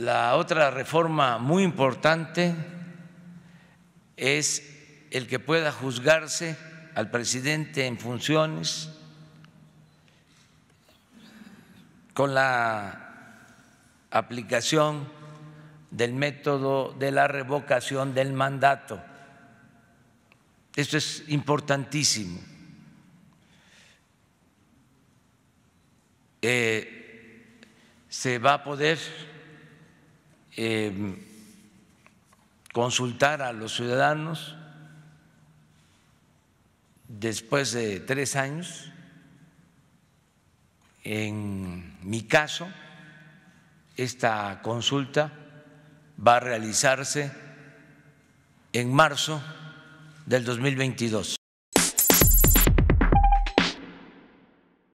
La otra reforma muy importante es el que pueda juzgarse al presidente en funciones con la aplicación del método de la revocación del mandato. Esto es importantísimo. Eh, se va a poder Em, consultar a los ciudadanos después de tres años. En mi caso, esta consulta va a realizarse en marzo del 2022.